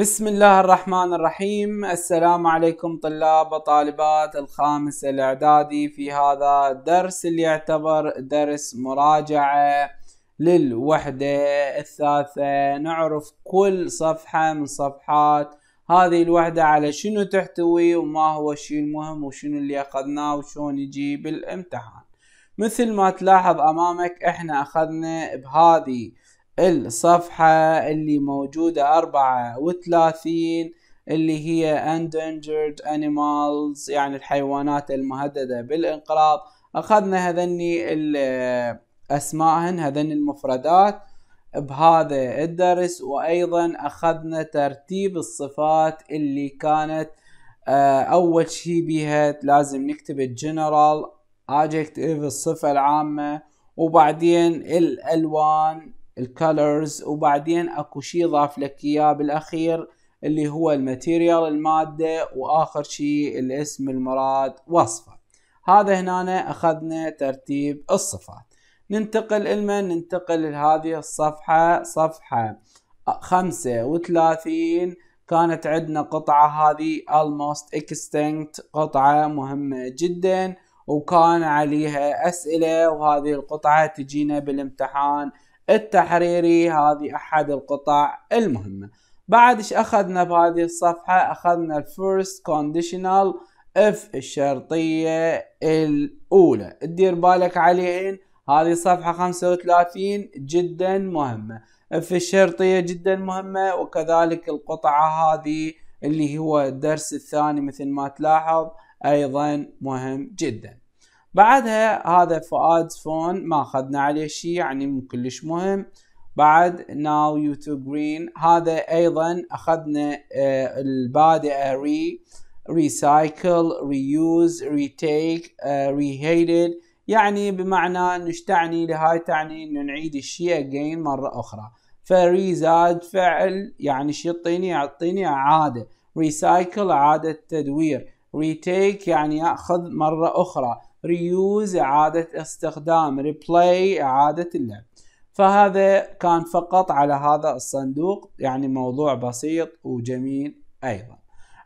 بسم الله الرحمن الرحيم السلام عليكم طلاب وطالبات الخامس الإعدادي في هذا الدرس اللي يعتبر درس مراجعة للوحدة الثالثة نعرف كل صفحة من صفحات هذه الوحدة على شنو تحتوي وما هو الشيء المهم وشنو اللي أخذناه وشون يجي بالامتحان مثل ما تلاحظ أمامك احنا أخذنا بهذه الصفحة اللي موجودة أربعة وثلاثين اللي هي endangered animals يعني الحيوانات المهددة بالانقراض أخذنا هذني أسمائهن هذني المفردات بهذا الدرس وأيضا أخذنا ترتيب الصفات اللي كانت آه، أول شي بيها لازم نكتب الجنرال adjective الصفة العامة وبعدين الألوان الكالرز وبعدين اكو شيء ضاف لك اياه بالاخير اللي هو الماتيريال الماده واخر شيء الاسم المراد وصفه هذا هنا اخذنا ترتيب الصفات ننتقل الما ننتقل لهذه الصفحه صفحه 35 كانت عندنا قطعه هذه almost extinct قطعه مهمه جدا وكان عليها اسئله وهذه القطعه تجينا بالامتحان التحريري هذه احد القطع المهمه بعد ايش اخذنا بهذه الصفحه اخذنا الفيرست كونديشنال اف الشرطيه الاولى تدير بالك عليهن هذه صفحه 35 جدا مهمه اف الشرطيه جدا مهمه وكذلك القطعه هذه اللي هو الدرس الثاني مثل ما تلاحظ ايضا مهم جدا بعدها هذا فؤاد فون ما اخذنا عليه شيء يعني مو كلش مهم بعد ناو يو تو جرين هذا ايضا اخذنا البادئه ري ريسايكل ريوز ريتيك ريهيتد يعني بمعنى نشتعني لهاي تعني انه نعيد الشيء اجين مره اخرى فري زاد فعل يعني شيء يعطيني يعطيني اعاده ريسايكل اعاده تدوير ريتيك يعني ياخذ مره اخرى ريوز إعادة استخدام ريبلاي إعادة اللعب فهذا كان فقط على هذا الصندوق يعني موضوع بسيط وجميل أيضا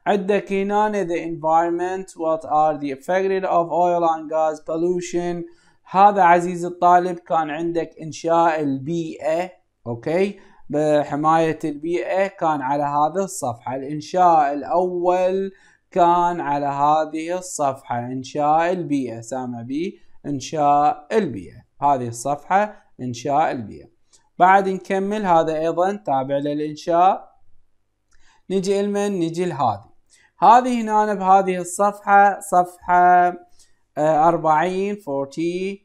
عندك هنا the environment what are the effects of oil and gas pollution هذا عزيزي الطالب كان عندك إنشاء البيئة أوكي بحماية البيئة كان على هذه الصفحة الإنشاء الأول كان على هذه الصفحة إنشاء البيئة سامع بي إنشاء البيئة هذه الصفحة إنشاء البيئة بعد نكمل هذا أيضا تابع للإنشاء نجي لمن نجي لهذه هذه هنا بهذه الصفحة صفحة آه، أربعين فورتي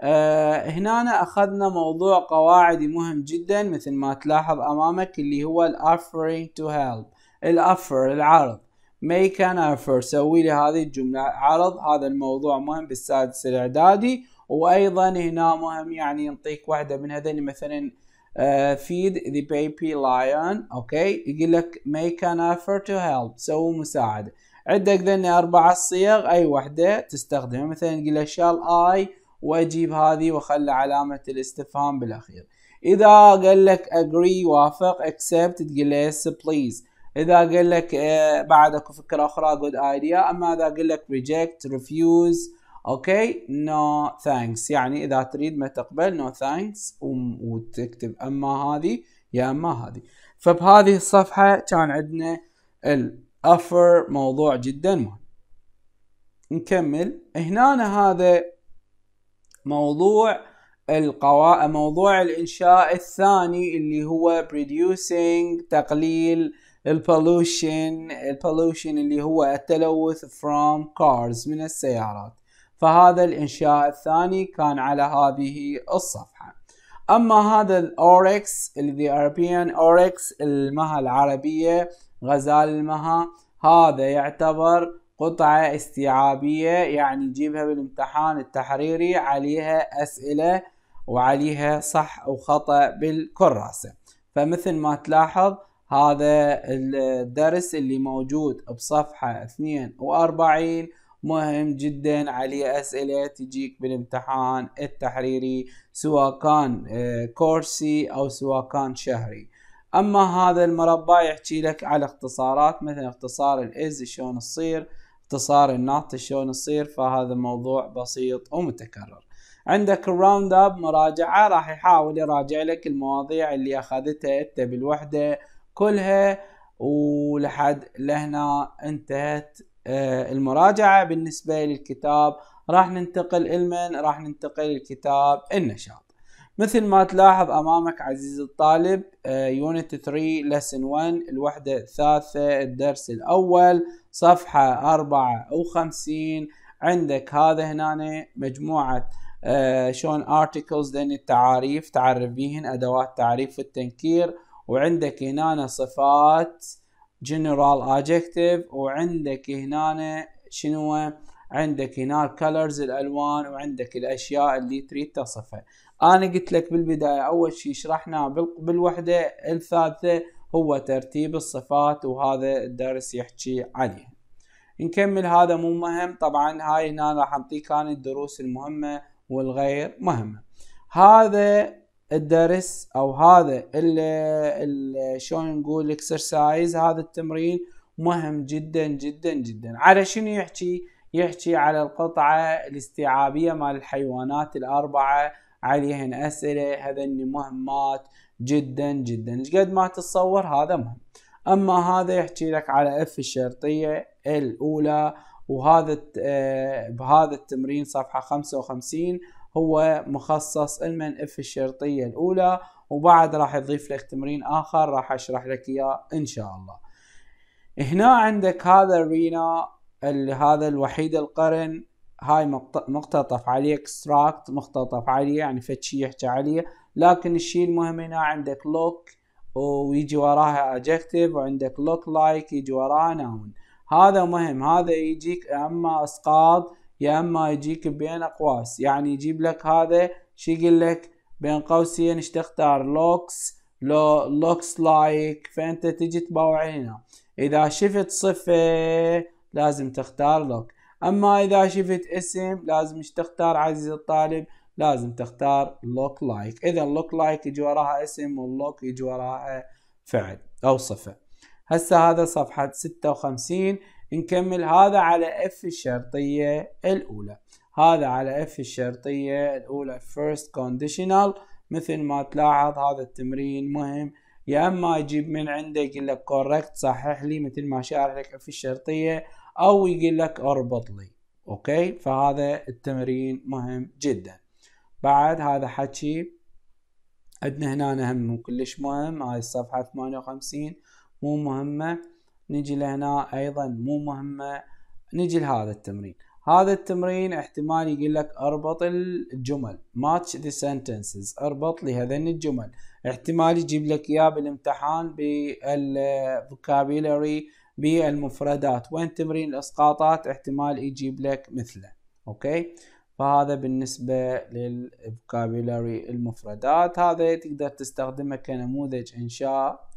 آه، هنا أخذنا موضوع قواعدي مهم جدا مثل ما تلاحظ أمامك اللي هو الأفرينج تو هيلب الأفر العرض make an effort سوي لي هذه الجملة عرض هذا الموضوع مهم بالسادس الإعدادي وأيضا هنا مهم يعني ينطيك واحدة من هذين مثلا آه، feed the baby lion أوكي يقول لك make an effort to help سو مساعدة عندك ذن أربعة صيغ أي واحدة تستخدمها مثلا يقول لك shall I وأجيب هذه وأخلي علامة الاستفهام بالأخير إذا قال لك agree وافق accept تقول له yes please اذا قال لك آه، بعد اكو فكره اخرى جود ايديا اما اذا قال لك ريجكت ريفيوز اوكي نو ثانكس يعني اذا تريد ما تقبل نو no ثانكس وتكتب اما هذه يا اما هذه فبهذه الصفحه كان عندنا الافر موضوع جدا مهم نكمل هنا هذا موضوع القوا موضوع الانشاء الثاني اللي هو producing تقليل البولوشن البولوشن اللي هو التلوث from cars من السيارات فهذا الإنشاء الثاني كان على هذه الصفحة أما هذا الأوركس الذي اربيان أوركس المها العربية غزال المها هذا يعتبر قطعة استيعابية يعني جيبها بالامتحان التحريري عليها أسئلة وعليها صح وخطأ بالكراسة فمثل ما تلاحظ هذا الدرس اللي موجود بصفحة 42 مهم جدا عليه أسئلة تجيك بالامتحان التحريري سواء كان آه، كورسي أو سواء كان شهري أما هذا المربع يحكي لك على اختصارات مثل اختصار الإز شلون تصير اختصار النات شلون تصير فهذا موضوع بسيط ومتكرر عندك الراوند اب مراجعة راح يحاول يراجع لك المواضيع اللي أخذتها أنت بالوحدة كلها ولحد لهنا انتهت آه، المراجعة بالنسبة للكتاب راح ننتقل المن راح ننتقل لكتاب النشاط مثل ما تلاحظ امامك عزيزي الطالب يونت 3 لسن 1 الوحدة الثالثة الدرس الاول صفحة 54 عندك هذا هنا مجموعة آه، شون ارتكلز لان التعاريف تعرف بيهن ادوات تعريف التنكير وعندك هنا صفات جنرال adjective وعندك هنا شنو عندك هنا الكالرز الالوان وعندك الاشياء اللي تريد تصفها انا قلت لك بالبدايه اول شيء شرحناه بالوحده الثالثه هو ترتيب الصفات وهذا الدرس يحكي عليه نكمل هذا مو مهم طبعا هاي هنا راح اعطيك انا الدروس المهمه والغير مهمه هذا الدرس او هذا شلون نقول الاكسرسايز هذا التمرين مهم جدا جدا جدا على شنو يحكي يحكي على القطعة الاستيعابية مال الحيوانات الأربعة عليهن أسئلة هذني مهمات جدا جدا قد ما تتصور هذا مهم أما هذا يحكي لك على اف الشرطية الأولى وهذا آه، بهذا التمرين صفحة 55 هو مخصص لمن اف الشرطية الأولى وبعد راح يضيف لك تمرين آخر راح أشرح لك إياه إن شاء الله هنا عندك هذا الرينا هذا الوحيد القرن هاي مقتطف عليه اكستراكت مقتطف عليه يعني فد شيء يحكي عليه لكن الشيء المهم هنا عندك لوك ويجي وراها اجكتيف وعندك لوك لايك يجي وراها ناون هذا مهم هذا يجيك اما اسقاط يا اما يجيك بين اقواس يعني يجيب لك هذا شو يقول لك بين قوسين ايش تختار لوكس لو لوكس لايك فانت تجي تباوع هنا اذا شفت صفه لازم تختار لوك اما اذا شفت اسم لازم ايش تختار عزيزي الطالب لازم تختار لوك لايك اذا لوك لايك يجي وراها اسم واللوك يجي وراها فعل او صفه هسه هذا صفحه 56 نكمل هذا على اف الشرطية الاولى هذا على اف الشرطية الاولى first conditional مثل ما تلاحظ هذا التمرين مهم يا اما يجيب من عنده يقول لك correct صحح لي مثل ما شارح لك اف الشرطية او يقول لك اربط لي اوكي فهذا التمرين مهم جدا بعد هذا حكي عندنا هنا هم كلش مهم هاي الصفحة 58 مو مهمة نجي لهنا ايضا مو مهمة نجي لهذا التمرين هذا التمرين احتمال يقول لك اربط الجمل ماتش ذا سنتنسز اربط لي هذين الجمل احتمال يجيب لك اياه بالامتحان بالفوكابيلري بالمفردات وين تمرين الاسقاطات احتمال يجيب لك مثله اوكي فهذا بالنسبة للفوكابيلري المفردات هذا تقدر تستخدمه كنموذج انشاء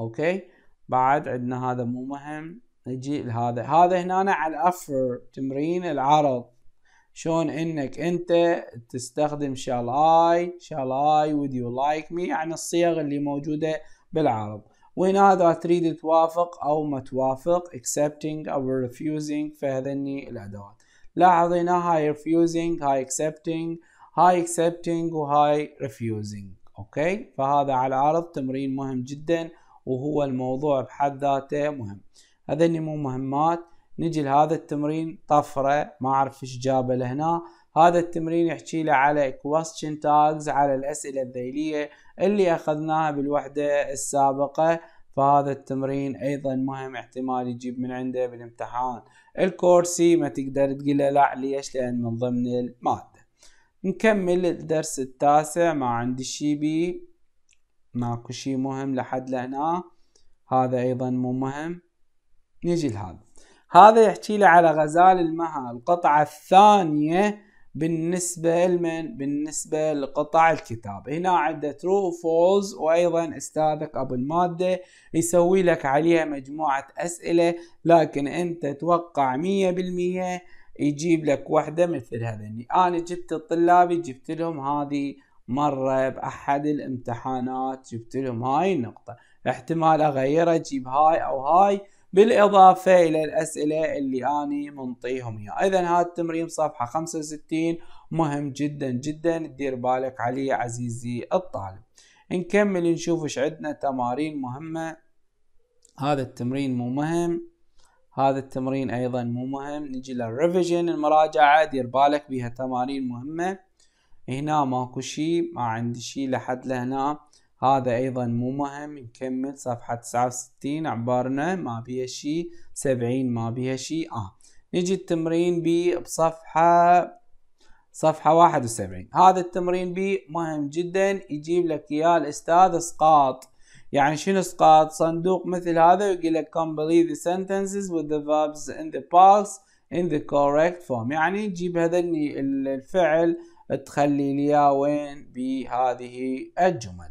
اوكي بعد عندنا هذا مو مهم نجي لهذا هذا هنا على الافر تمرين العرض شلون انك انت تستخدم شال اي شال اي ود يو لايك مي يعني الصيغ اللي موجودة بالعرض وهنا اذا تريد توافق او ما توافق accepting او refusing فهذني الادوات لاحظ هنا هاي refusing هاي accepting هاي accepting وهاي refusing اوكي فهذا على العرض تمرين مهم جدا وهو الموضوع بحد ذاته مهم هذني مو مهمات نجي لهذا التمرين طفرة ما اعرف ايش جابه لهنا هذا التمرين يحكي له على question tags على الاسئلة الذيلية اللي اخذناها بالوحدة السابقة فهذا التمرين ايضا مهم احتمال يجيب من عنده بالامتحان الكورسي ما تقدر تقول لا ليش لان من ضمن المادة نكمل الدرس التاسع ما عندي شي بيه ماكو شيء مهم لحد لهنا هذا ايضا مو مهم نجي لهذا هذا يحكي لي على غزال المها القطعة الثانية بالنسبة لمن؟ بالنسبة لقطع الكتاب هنا عدة ترو فولز وأيضا أستاذك أبو المادة يسوي لك عليها مجموعة أسئلة لكن أنت توقع مية بالمية يجيب لك واحدة مثل هذني أنا جبت الطلاب جبت لهم هذه مرة بأحد الامتحانات جبت لهم هاي النقطة احتمال اغيرها اجيب هاي او هاي بالاضافة الى الاسئلة اللي اني منطيهم اياها اذا هذا التمرين صفحة 65 مهم جدا جدا دير بالك عليه عزيزي الطالب نكمل نشوف ايش عندنا تمارين مهمة هذا التمرين مو مهم هذا التمرين ايضا مو مهم نجي للريفيجن المراجعة دير بالك بها تمارين مهمة هنا ماكو شيء ما عندي شيء لحد لهنا هذا ايضا مو مهم نكمل صفحة 69 عبارنا ما بيها شيء 70 ما بيها شيء اه نجي التمرين بي بصفحة صفحة 71 هذا التمرين بي مهم جدا يجيب لك اياه الاستاذ اسقاط يعني شنو اسقاط صندوق مثل هذا ويقول لك complete the sentences with the verbs in the past in the correct form يعني تجيب هذا الفعل تخلي ليا وين بهذه الجمل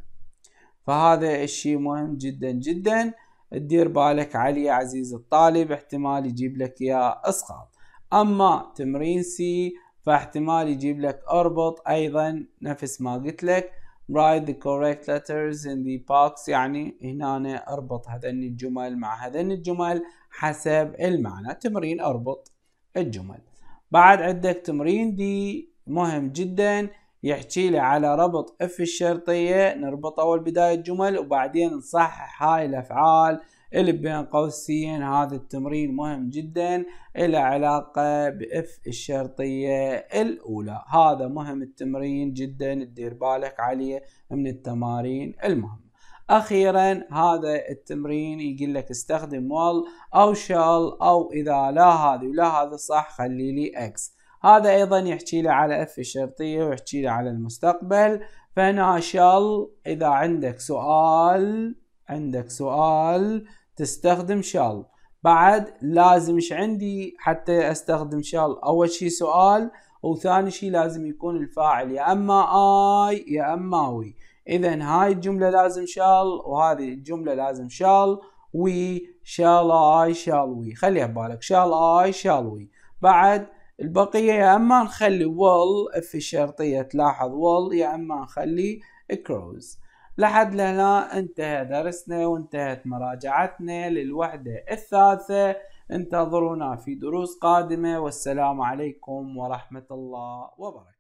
فهذا الشيء مهم جدا جدا تدير بالك عليه عزيزي الطالب احتمال يجيب لك يا اسقاط اما تمرين سي فاحتمال يجيب لك اربط ايضا نفس ما قلت لك write the correct letters in the box يعني هنا اربط هذني الجمل مع هذني الجمل حسب المعنى تمرين اربط الجمل بعد عندك تمرين دي مهم جدا يحكي لي على ربط اف الشرطية نربط اول بداية جمل وبعدين نصحح هاي الافعال اللي بين قوسين هذا التمرين مهم جدا الى علاقة باف الشرطية الاولى هذا مهم التمرين جدا تدير بالك عليه من التمارين المهمة اخيرا هذا التمرين يقول لك استخدم وال او شال او اذا لا هذه ولا هذا صح خلي لي اكس هذا ايضا يحكي له على اف الشرطية ويحكي له على المستقبل فهنا شال اذا عندك سؤال عندك سؤال تستخدم شال بعد لازم ايش عندي حتى استخدم شال اول شيء سؤال وثاني شيء لازم يكون الفاعل يا اما اي يا اما وي اذا هاي الجمله لازم شال وهذه الجمله لازم شال وي شال اي شال وي خليها ببالك شال اي شال وي بعد البقية يا اما نخلي وول في الشرطية تلاحظ وول يا اما نخلي كروز لحد لهنا انتهى درسنا وانتهت مراجعتنا للوحدة الثالثة انتظرونا في دروس قادمة والسلام عليكم ورحمة الله وبركاته